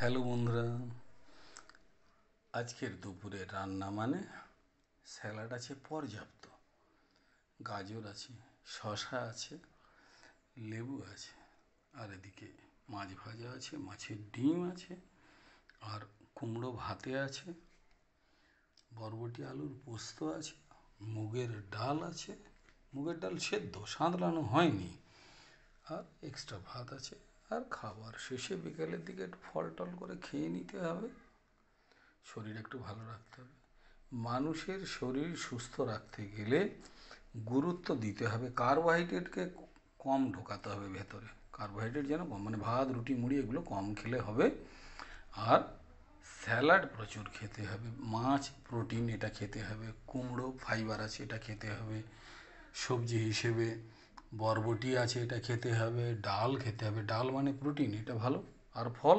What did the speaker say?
hello বন্ধুরা আজকের দুপুরে রান্না মানে স্যালাড আছে পর্যাপ্ত গাজর আছে শশা আছে লেবু আছে আর এদিকে মাছ ভাজা আছে মাছের ডিম আছে আর কুমড়ো ভাতে আছে বরবটি আলুর পোস্ত আছে মুগের ডাল আছে মুগের ডাল সেদ্ধ সাঁতলানো হয়নি আর এক্সট্রা ভাত আছে আর খাবার শেষে বিকেলের দিকে একটু ফল টল করে খেয়ে নিতে হবে শরীর একটু ভালো রাখতে হবে মানুষের শরীর সুস্থ রাখতে গেলে গুরুত্ব দিতে হবে কার্বোহাইড্রেটকে কম ঢোকাতে হবে ভেতরে কার্বোহাইড্রেট যেন কম মানে ভাত রুটি মুড়ি এগুলো কম খেলে হবে আর স্যালাড প্রচুর খেতে হবে মাছ প্রোটিন এটা খেতে হবে কুমড়ো ফাইবার আছে এটা খেতে হবে সবজি হিসেবে বরবটি আছে এটা খেতে হবে ডাল খেতে হবে ডাল মানে প্রোটিন এটা ভালো আর ফল